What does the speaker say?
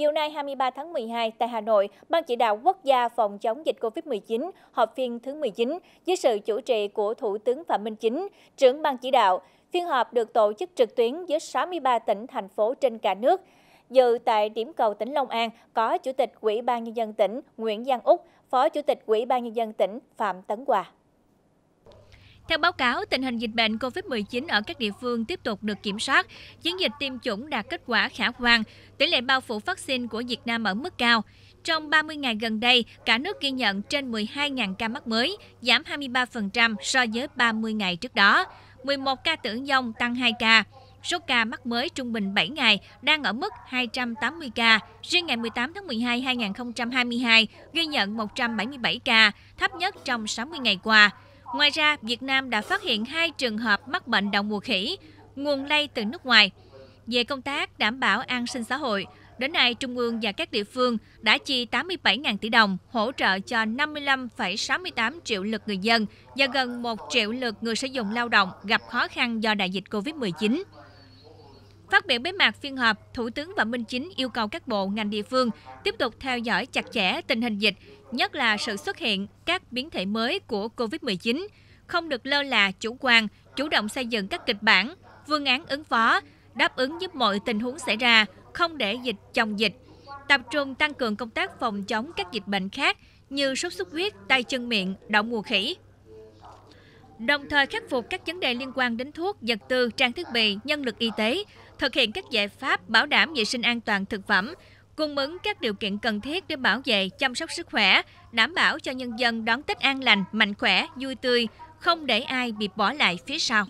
Chiều nay 23 tháng 12 tại Hà Nội, Ban chỉ đạo quốc gia phòng chống dịch COVID-19 họp phiên thứ 19 dưới sự chủ trì của Thủ tướng Phạm Minh Chính, trưởng Ban chỉ đạo. Phiên họp được tổ chức trực tuyến với 63 tỉnh, thành phố trên cả nước. Dự tại điểm cầu tỉnh Long An có Chủ tịch Ủy ban Nhân dân tỉnh Nguyễn Giang Úc, Phó Chủ tịch Ủy ban Nhân dân tỉnh Phạm Tấn Hòa. Theo báo cáo, tình hình dịch bệnh COVID-19 ở các địa phương tiếp tục được kiểm soát, chiến dịch tiêm chủng đạt kết quả khả quan, tỷ lệ bao phủ vaccine của Việt Nam ở mức cao. Trong 30 ngày gần đây, cả nước ghi nhận trên 12.000 ca mắc mới, giảm 23% so với 30 ngày trước đó. 11 ca tử vong tăng 2 ca. Số ca mắc mới trung bình 7 ngày đang ở mức 280 ca. Riêng ngày 18 tháng 12 2022 ghi nhận 177 ca, thấp nhất trong 60 ngày qua. Ngoài ra, Việt Nam đã phát hiện hai trường hợp mắc bệnh đậu mùa khỉ, nguồn lây từ nước ngoài. Về công tác đảm bảo an sinh xã hội, đến nay Trung ương và các địa phương đã chi 87.000 tỷ đồng hỗ trợ cho 55,68 triệu lượt người dân và gần 1 triệu lượt người sử dụng lao động gặp khó khăn do đại dịch COVID-19. Phát biểu bế mạc phiên họp, Thủ tướng Phạm Minh Chính yêu cầu các bộ ngành địa phương tiếp tục theo dõi chặt chẽ tình hình dịch nhất là sự xuất hiện các biến thể mới của COVID-19, không được lơ là chủ quan, chủ động xây dựng các kịch bản, phương án ứng phó, đáp ứng giúp mọi tình huống xảy ra, không để dịch chồng dịch. Tập trung tăng cường công tác phòng chống các dịch bệnh khác như sốt xuất huyết, tay chân miệng, động mùa khỉ. Đồng thời khắc phục các vấn đề liên quan đến thuốc, vật tư, trang thiết bị, nhân lực y tế, thực hiện các giải pháp bảo đảm vệ sinh an toàn thực phẩm, cung ứng các điều kiện cần thiết để bảo vệ, chăm sóc sức khỏe, đảm bảo cho nhân dân đón Tết an lành, mạnh khỏe, vui tươi, không để ai bị bỏ lại phía sau.